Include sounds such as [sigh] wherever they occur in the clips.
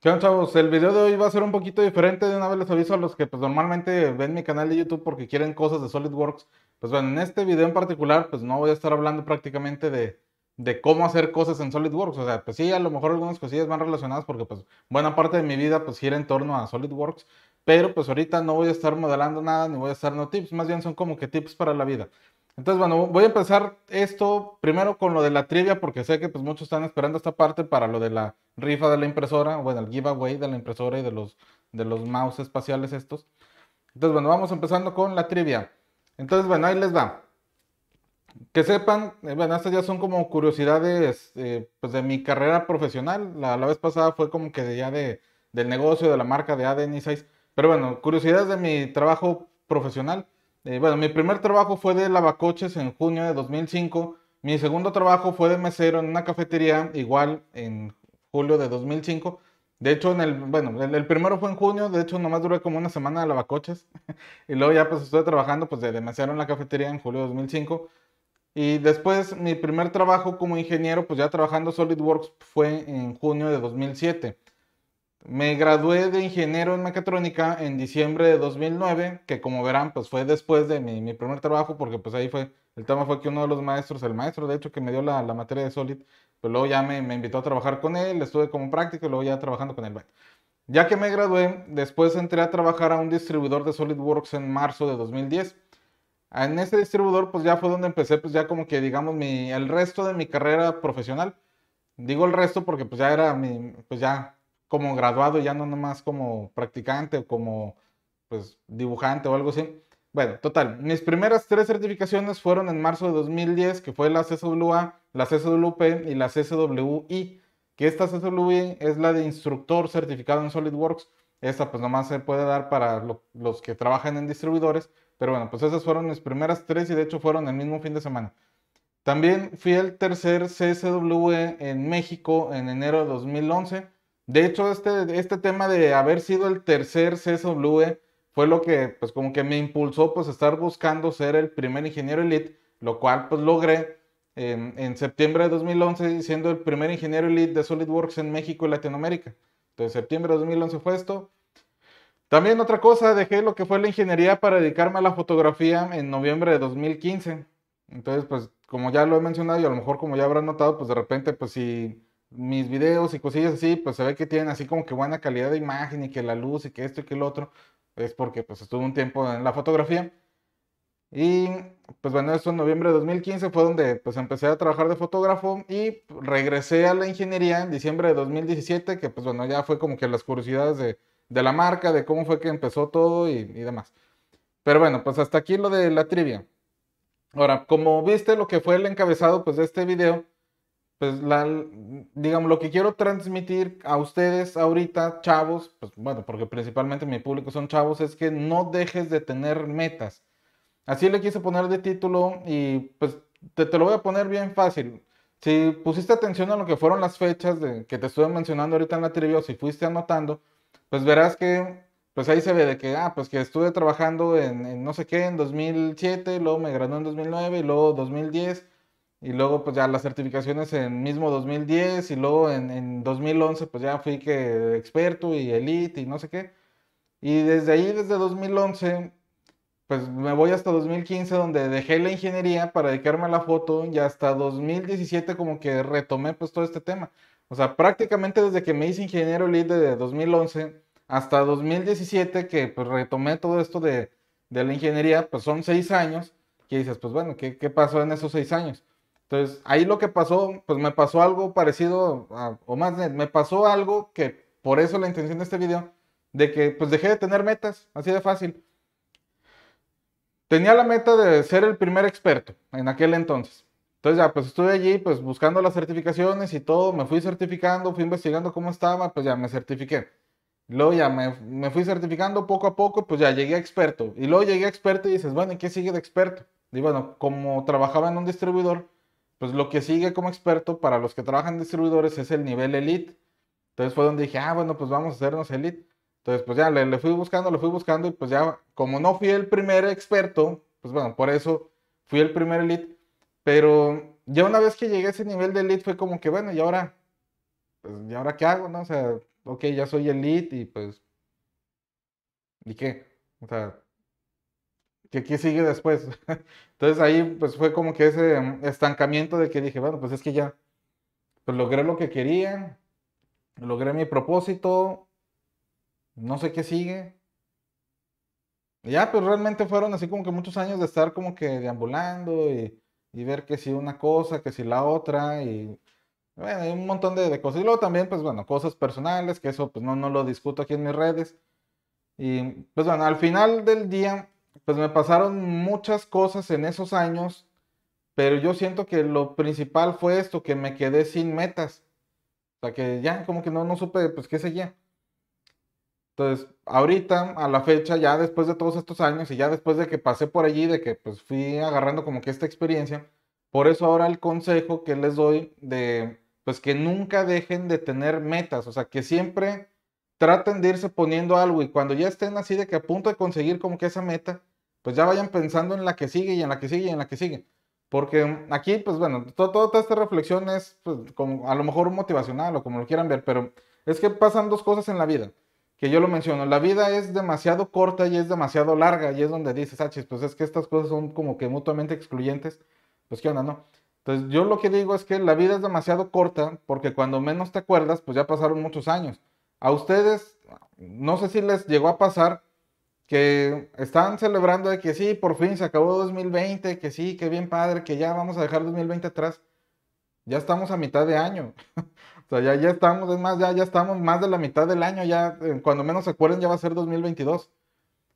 ¿Qué onda, chavos? El video de hoy va a ser un poquito diferente. De una vez les aviso a los que pues, normalmente ven mi canal de YouTube porque quieren cosas de SolidWorks. Pues bueno, en este video en particular, pues no voy a estar hablando prácticamente de, de cómo hacer cosas en SolidWorks. O sea, pues sí, a lo mejor algunas cosillas van relacionadas porque pues buena parte de mi vida pues gira en torno a SolidWorks. Pero pues ahorita no voy a estar modelando nada ni voy a estar no tips. Más bien son como que tips para la vida. Entonces, bueno, voy a empezar esto primero con lo de la trivia, porque sé que pues, muchos están esperando esta parte para lo de la rifa de la impresora, bueno, el giveaway de la impresora y de los, de los mouse espaciales estos. Entonces, bueno, vamos empezando con la trivia. Entonces, bueno, ahí les va. Que sepan, eh, bueno, estas ya son como curiosidades eh, pues de mi carrera profesional. La, vez pasada fue como que ya de, del negocio, de la marca de ADN6. Pero bueno, curiosidades de mi trabajo profesional. Eh, bueno, mi primer trabajo fue de lavacoches en junio de 2005. Mi segundo trabajo fue de mesero en una cafetería, igual en julio de 2005. De hecho, en el, bueno, el, el primero fue en junio, de hecho nomás duré como una semana de lavacoches. [laughs] y luego ya pues estuve trabajando pues de mesero en la cafetería en julio de 2005. Y después mi primer trabajo como ingeniero, pues ya trabajando SolidWorks fue en junio de 2007. Me gradué de ingeniero en mecatrónica en diciembre de 2009, que como verán, pues fue después de mi, primer trabajo, porque pues ahí fue, el tema fue que uno de los maestros, el maestro de hecho que me dio la, materia de Solid, pues luego ya me, me, invitó a trabajar con él, estuve como práctico y luego ya trabajando con él. Ya que me gradué, después entré a trabajar a un distribuidor de SolidWorks en marzo de 2010. En ese distribuidor pues ya fue donde empecé pues ya como que digamos mi, el resto de mi carrera profesional. Digo el resto porque pues ya era mi, pues ya como graduado, ya no nomás como practicante o como pues, dibujante o algo así. Bueno, total, mis primeras tres certificaciones fueron en marzo de 2010, que fue la CSWA, la CSWP y la CSWI, que esta CSWI es la de instructor certificado en SolidWorks. Esta pues nomás se puede dar para los que trabajan en distribuidores, pero bueno, pues esas fueron mis primeras tres y de hecho fueron el mismo fin de semana. También fui el tercer CSW e en México en enero de 2011 de hecho, este, este tema de haber sido el tercer Blue fue lo que, pues, como que me impulsó, pues, a estar buscando ser el primer ingeniero elite, lo cual, pues, logré en, en septiembre de 2011, siendo el primer ingeniero elite de SolidWorks en México y Latinoamérica. Entonces, septiembre de 2011 fue esto. También otra cosa, dejé lo que fue la ingeniería para dedicarme a la fotografía en noviembre de 2015. Entonces, pues, como ya lo he mencionado y a lo mejor como ya habrán notado, pues de repente, pues si mis videos y cosillas así, pues se ve que tienen así como que buena calidad de imagen y que la luz y que esto y que el otro, es porque pues estuve un tiempo en la fotografía. Y pues bueno, eso en noviembre de 2015 fue donde pues empecé a trabajar de fotógrafo y regresé a la ingeniería en diciembre de 2017, que pues bueno, ya fue como que las curiosidades de, la marca, de cómo fue que empezó todo y, y demás. Pero bueno, pues hasta aquí lo de la trivia. Ahora, como viste lo que fue el encabezado pues de este video, pues la, digamos, lo que quiero transmitir a ustedes ahorita, chavos, pues bueno, porque principalmente mi público son chavos, es que no dejes de tener metas. Así le quise poner de título y pues te, lo voy a poner bien fácil. Si pusiste atención a lo que fueron las fechas de, que te estuve mencionando ahorita en la trivia o si fuiste anotando, pues verás que pues ahí se ve de que, ah, pues que estuve trabajando en, en no sé qué, en 2007, luego me gradué en 2009 y luego 2010 y luego, pues ya las certificaciones en mismo 2010 y luego en, 2011, pues ya fui que experto y elite y no sé qué. Y desde ahí, desde 2011, pues me voy hasta 2015 donde dejé la ingeniería para dedicarme a la foto y hasta 2017 como que retomé pues todo este tema. O sea, prácticamente desde que me hice ingeniero elite de 2011 hasta 2017 que pues retomé todo esto de, de la ingeniería, pues son seis años Y dices, pues bueno, ¿qué, ¿qué pasó en esos seis años? Entonces, ahí lo que pasó, pues me pasó algo parecido, o más, me pasó algo que por eso la intención de este video, de que pues dejé de tener metas, así de fácil. Tenía la meta de ser el primer experto en aquel entonces. Entonces ya, pues estuve allí, pues buscando las certificaciones y todo, me fui certificando, fui investigando cómo estaba, pues ya me certifiqué. Luego ya me, me fui certificando poco a poco, pues ya llegué a experto. Y luego llegué a experto y dices, bueno, ¿y qué sigue de experto? Y bueno, como trabajaba en un distribuidor, pues lo que sigue como experto para los que trabajan en distribuidores es el nivel elite. Entonces fue donde dije, ah, bueno, pues vamos a hacernos elite. Entonces, pues ya le, fui buscando, le fui buscando y pues ya, como no fui el primer experto, pues bueno, por eso fui el primer elite. Pero ya una vez que llegué a ese nivel de elite fue como que, bueno, y ahora, pues, ¿y ahora qué hago? No? O sea, ok, ya soy elite y pues, ¿y qué? O sea, que aquí sigue después. [laughs] Entonces ahí pues fue como que ese estancamiento de que dije, bueno, pues es que ya, pues logré lo que quería, logré mi propósito, no sé qué sigue. ya, pues realmente fueron así como que muchos años de estar como que deambulando y, ver que si una cosa, que si la otra y bueno, hay un montón de, de, cosas. Y luego también, pues bueno, cosas personales, que eso pues no, no lo discuto aquí en mis redes. Y pues bueno, al final del día pues me pasaron muchas cosas en esos años, pero yo siento que lo principal fue esto, que me quedé sin metas. O sea, que ya como que no, no supe, pues qué seguía. Entonces, ahorita, a la fecha, ya después de todos estos años y ya después de que pasé por allí, de que pues fui agarrando como que esta experiencia, por eso ahora el consejo que les doy de, pues que nunca dejen de tener metas, o sea, que siempre traten de irse poniendo algo y cuando ya estén así de que a punto de conseguir como que esa meta, pues ya vayan pensando en la que sigue y en la que sigue y en la que sigue. Porque aquí, pues bueno, toda esta reflexión es pues, como a lo mejor motivacional o como lo quieran ver, pero es que pasan dos cosas en la vida, que yo lo menciono. La vida es demasiado corta y es demasiado larga y es donde dices, ah, pues es que estas cosas son como que mutuamente excluyentes. Pues qué onda, ¿no? Entonces yo lo que digo es que la vida es demasiado corta porque cuando menos te acuerdas, pues ya pasaron muchos años. A ustedes, no sé si les llegó a pasar que están celebrando de que sí, por fin se acabó 2020, que sí, que bien padre, que ya vamos a dejar 2020 atrás. Ya estamos a mitad de año. [laughs] o sea, ya, ya estamos, es más, ya, ya estamos más de la mitad del año, ya cuando menos se acuerden ya va a ser 2022.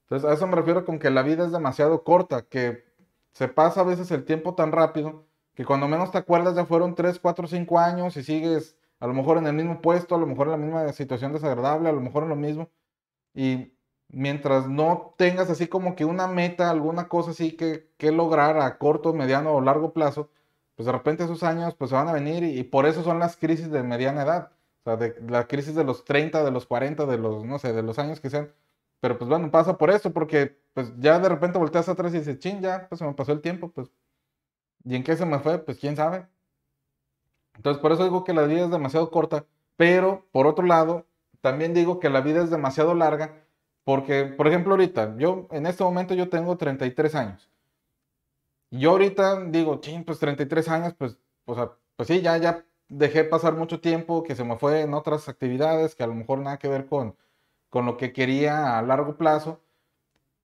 Entonces, a eso me refiero con que la vida es demasiado corta, que se pasa a veces el tiempo tan rápido que cuando menos te acuerdas ya fueron 3, 4, 5 años y sigues a lo mejor en el mismo puesto, a lo mejor en la misma situación desagradable, a lo mejor en lo mismo. Y mientras no tengas así como que una meta, alguna cosa así que, lograr a corto, mediano o largo plazo, pues de repente esos años pues se van a venir y, por eso son las crisis de mediana edad, o sea, de, la crisis de los 30, de los 40, de los, no sé, de los años que sean. Pero pues bueno, pasa por eso, porque pues ya de repente volteas atrás y dices, ching, ya, pues se me pasó el tiempo, pues. ¿Y en qué se me fue? Pues quién sabe. Entonces por eso digo que la vida es demasiado corta, pero por otro lado, también digo que la vida es demasiado larga porque, por ejemplo, ahorita, yo en este momento yo tengo 33 años. Yo ahorita digo, ching, pues 33 años, pues, o sea, pues sí, ya, ya dejé pasar mucho tiempo que se me fue en otras actividades que a lo mejor nada que ver con, con lo que quería a largo plazo.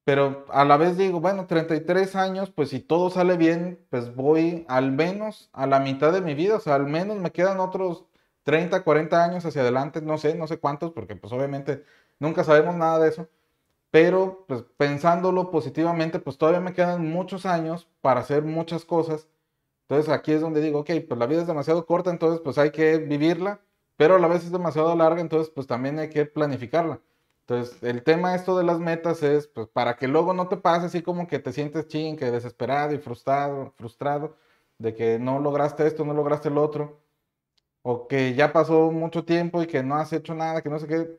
Pero a la vez digo, bueno, 33 años, pues si todo sale bien, pues voy al menos a la mitad de mi vida, o sea, al menos me quedan otros 30, 40 años hacia adelante, no sé, no sé cuántos, porque pues obviamente Nunca sabemos nada de eso. Pero pues pensándolo positivamente, pues todavía me quedan muchos años para hacer muchas cosas. Entonces aquí es donde digo, ok, pues la vida es demasiado corta, entonces pues hay que vivirla, pero a la vez es demasiado larga, entonces pues también hay que planificarla. Entonces el tema esto de las metas es pues para que luego no te pase así como que te sientes ching, que desesperado y frustrado, frustrado de que no lograste esto, no lograste el otro, o que ya pasó mucho tiempo y que no has hecho nada, que no sé qué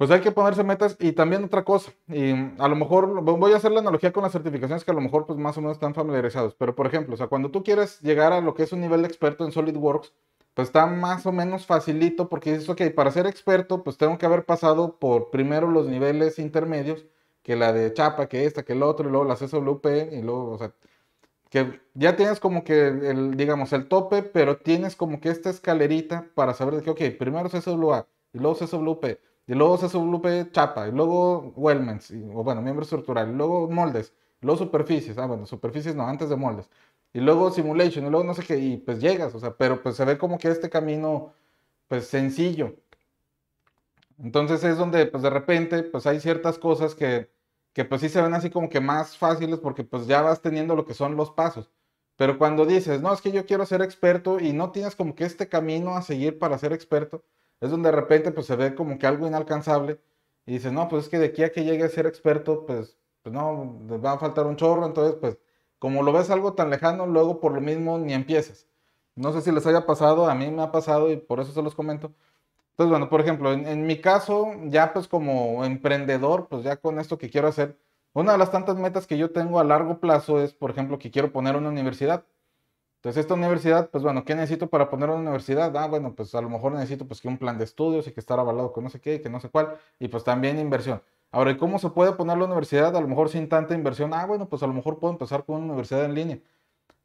pues hay que ponerse metas y también otra cosa, y a lo mejor voy a hacer la analogía con las certificaciones que a lo mejor pues más o menos están familiarizados, pero por ejemplo, o sea, cuando tú quieres llegar a lo que es un nivel de experto en SolidWorks, pues está más o menos facilito porque dices, ok, para ser experto pues tengo que haber pasado por primero los niveles intermedios, que la de chapa, que esta, que el otro, y luego la CSWP, y luego, o sea, que ya tienes como que, el, digamos, el tope, pero tienes como que esta escalerita para saber de que, ok, primero CSWA y luego CSWP y luego se chapa, y luego weldments, o bueno, miembro estructural, y luego moldes, y luego superficies, ah, bueno, superficies no, antes de moldes, y luego simulation, y luego no sé qué, y pues llegas, o sea, pero pues se ve como que este camino, pues sencillo. Entonces es donde, pues de repente, pues hay ciertas cosas que, que pues sí se ven así como que más fáciles porque pues ya vas teniendo lo que son los pasos. Pero cuando dices, no, es que yo quiero ser experto y no tienes como que este camino a seguir para ser experto, es donde de repente pues se ve como que algo inalcanzable y dices, no, pues es que de aquí a que llegue a ser experto, pues, pues no, no, va a faltar un chorro, entonces pues como lo ves algo tan lejano, luego por lo mismo ni empiezas. No sé si les haya pasado, a mí me ha pasado y por eso se los comento. Entonces, bueno, por ejemplo, en, en mi caso, ya pues como emprendedor, pues ya con esto que quiero hacer, una de las tantas metas que yo tengo a largo plazo es, por ejemplo, que quiero poner una universidad. Entonces, esta universidad, pues bueno, ¿qué necesito para poner una universidad? Ah, bueno, pues a lo mejor necesito pues que un plan de estudios y que estar avalado con no sé qué y que no sé cuál, y pues también inversión. Ahora, ¿y ¿cómo se puede poner la universidad a lo mejor sin tanta inversión? Ah, bueno, pues a lo mejor puedo empezar con una universidad en línea.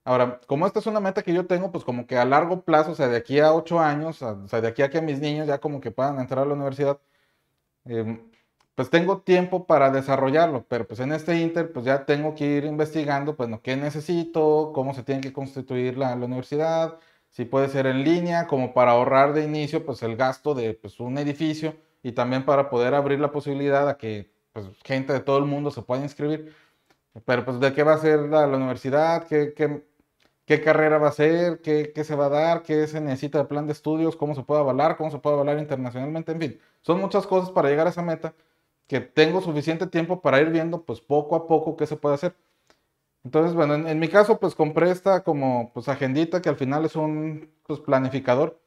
Ahora, como esta es una meta que yo tengo, pues como que a largo plazo, o sea, de aquí a ocho años, o sea, de aquí a que mis niños ya como que puedan entrar a la universidad, eh, pues tengo tiempo para desarrollarlo, pero pues en este inter, pues ya tengo que ir investigando, pues no, qué necesito, cómo se tiene que constituir la, universidad, si puede ser en línea, como para ahorrar de inicio, pues el gasto de pues, un edificio y también para poder abrir la posibilidad a que pues, gente de todo el mundo se pueda inscribir. Pero pues de qué va a ser la, universidad, ¿Qué, qué, qué carrera va a ser, ¿Qué, qué se va a dar, qué se necesita de plan de estudios, cómo se puede avalar, cómo se puede avalar internacionalmente, en fin, son muchas cosas para llegar a esa meta que tengo suficiente tiempo para ir viendo, pues poco a poco, qué se puede hacer. Entonces, bueno, en, mi caso, pues compré esta como pues agendita que al final es un pues, planificador.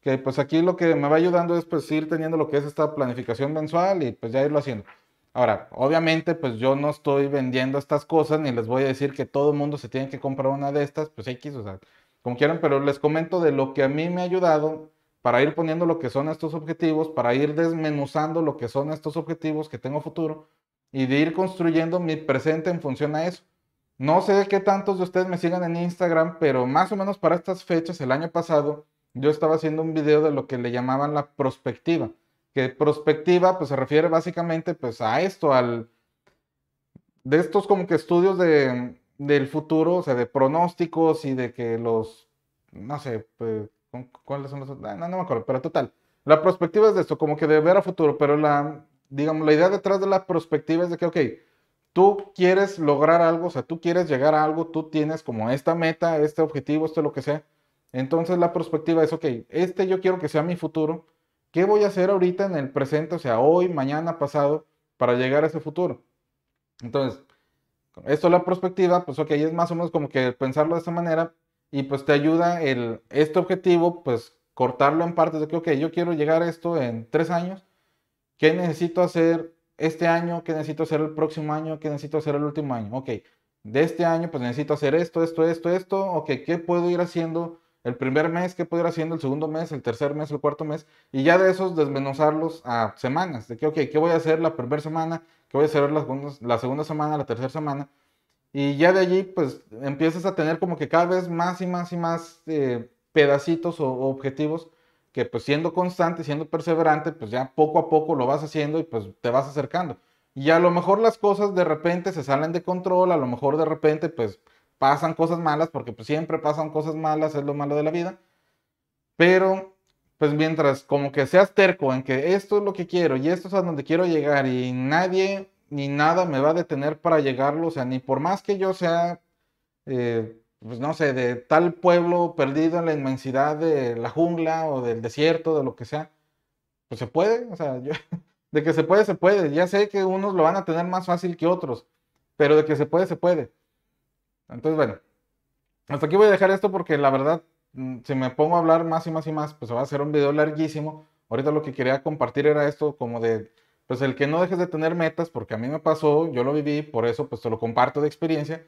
Que pues aquí lo que me va ayudando es pues ir teniendo lo que es esta planificación mensual y pues ya irlo haciendo. Ahora, obviamente, pues yo no estoy vendiendo estas cosas ni les voy a decir que todo el mundo se tiene que comprar una de estas, pues X, o sea, como quieran, pero les comento de lo que a mí me ha ayudado para ir poniendo lo que son estos objetivos, para ir desmenuzando lo que son estos objetivos que tengo futuro y de ir construyendo mi presente en función a eso. No sé qué tantos de ustedes me sigan en Instagram, pero más o menos para estas fechas, el año pasado, yo estaba haciendo un video de lo que le llamaban la prospectiva, que prospectiva pues se refiere básicamente pues a esto, al de estos como que estudios de, del futuro, o sea, de pronósticos y de que los, no sé, pues, ¿Cuáles son los ah, no, no me acuerdo, pero total. La perspectiva es de esto, como que de ver a futuro, pero la, digamos, la idea detrás de la perspectiva es de que, ok, tú quieres lograr algo, o sea, tú quieres llegar a algo, tú tienes como esta meta, este objetivo, esto lo que sea. Entonces la perspectiva es, ok, este yo quiero que sea mi futuro. ¿Qué voy a hacer ahorita en el presente, o sea, hoy, mañana, pasado, para llegar a ese futuro? Entonces, esto es la perspectiva, pues ok, es más o menos como que pensarlo de esta manera, y pues te ayuda el, este objetivo, pues cortarlo en partes de que, ok, yo quiero llegar a esto en tres años, ¿qué necesito hacer este año? ¿Qué necesito hacer el próximo año? ¿Qué necesito hacer el último año? Ok, de este año pues necesito hacer esto, esto, esto, esto, ok, ¿qué puedo ir haciendo? El primer mes, ¿qué puedo ir haciendo? El segundo mes, el tercer mes, el cuarto mes, y ya de esos desmenuzarlos a semanas, de que, ok, ¿qué voy a hacer la primera semana? ¿Qué voy a hacer la segunda, la segunda semana, la tercera semana? Y ya de allí, pues empiezas a tener como que cada vez más y más y más eh, pedacitos o, objetivos que pues siendo constante, siendo perseverante, pues ya poco a poco lo vas haciendo y pues te vas acercando. Y a lo mejor las cosas de repente se salen de control, a lo mejor de repente pues pasan cosas malas, porque pues siempre pasan cosas malas, es lo malo de la vida. Pero pues mientras como que seas terco en que esto es lo que quiero y esto es a donde quiero llegar y nadie ni nada me va a detener para llegarlo, o sea, ni por más que yo sea, eh, pues no sé, de tal pueblo perdido en la inmensidad de la jungla o del desierto, de lo que sea, pues se puede, o sea, yo, [laughs] de que se puede, se puede, ya sé que unos lo van a tener más fácil que otros, pero de que se puede, se puede. Entonces, bueno, hasta aquí voy a dejar esto porque la verdad, mm, si me pongo a hablar más y más y más, pues va a ser un video larguísimo. Ahorita lo que quería compartir era esto como de pues el que no dejes de tener metas, porque a mí me pasó, yo lo viví, por eso pues te lo comparto de experiencia,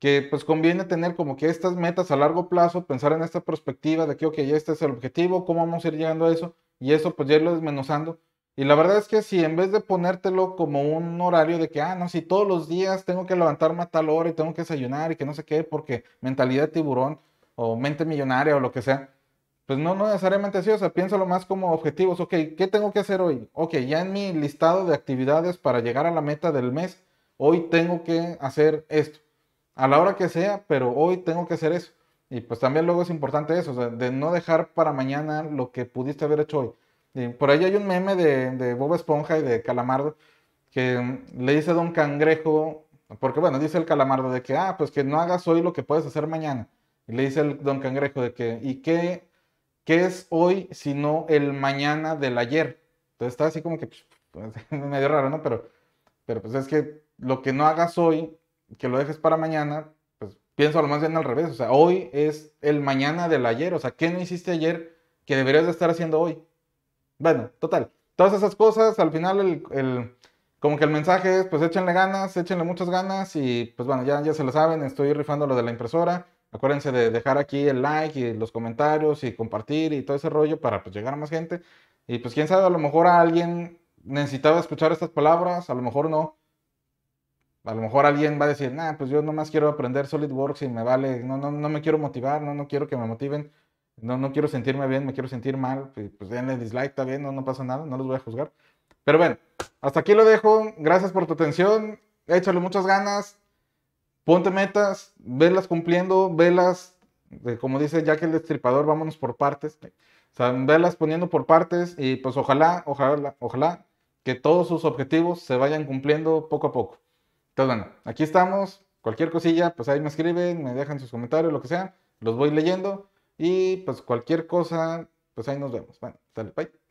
que pues conviene tener como que estas metas a largo plazo, pensar en esta perspectiva de que, ok, este es el objetivo, cómo vamos a ir llegando a eso, y eso pues ya irlo desmenuzando. Y la verdad es que si en vez de ponértelo como un horario de que, ah, no, si todos los días tengo que levantarme a tal hora y tengo que desayunar y que no sé qué, porque mentalidad tiburón o mente millonaria o lo que sea, pues no, no necesariamente así, o sea, piénsalo más como objetivos, ok, ¿qué tengo que hacer hoy? Ok, ya en mi listado de actividades para llegar a la meta del mes, hoy tengo que hacer esto, a la hora que sea, pero hoy tengo que hacer eso. Y pues también luego es importante eso, o sea, de no dejar para mañana lo que pudiste haber hecho hoy. por ahí hay un meme de, de Bob Esponja y de Calamardo que mm, le dice a Don Cangrejo, porque bueno, dice el Calamardo de que, ah, pues que no hagas hoy lo que puedes hacer mañana. Y le dice el Don Cangrejo de que, ¿y qué ¿qué es hoy sino el mañana del ayer? Entonces está así como que pues, pues, [laughs] medio raro, ¿no? Pero, pero pues es que lo que no hagas hoy, que lo dejes para mañana, pues pienso lo más bien al revés. O sea, hoy es el mañana del ayer. O sea, ¿qué no hiciste ayer que deberías de estar haciendo hoy? Bueno, total. Todas esas cosas, al final el, como que el mensaje es, pues échenle ganas, échenle muchas ganas y pues bueno, ya, ya se lo saben, estoy rifando lo de la impresora Acuérdense de dejar aquí el like y los comentarios y compartir y todo ese rollo para pues, llegar a más gente. Y pues quién sabe, a lo mejor a alguien necesitaba escuchar estas palabras, a lo mejor no. A lo mejor alguien va a decir, nah, pues yo nomás quiero aprender SolidWorks y me vale, no, no, no me quiero motivar, no, no quiero que me motiven, no, no quiero sentirme bien, me quiero sentir mal, pues, denle dislike, está bien, no, no pasa nada, no los voy a juzgar. Pero bueno, hasta aquí lo dejo, gracias por tu atención, échale muchas ganas, ponte metas, velas cumpliendo, velas, eh, como dice Jack el Destripador, vámonos por partes. O sea, velas poniendo por partes y pues ojalá, ojalá, ojalá que todos sus objetivos se vayan cumpliendo poco a poco. Entonces, bueno, aquí estamos. Cualquier cosilla, pues ahí me escriben, me dejan sus comentarios, lo que sea. Los voy leyendo. Y pues cualquier cosa, pues ahí nos vemos. Bueno, dale, bye.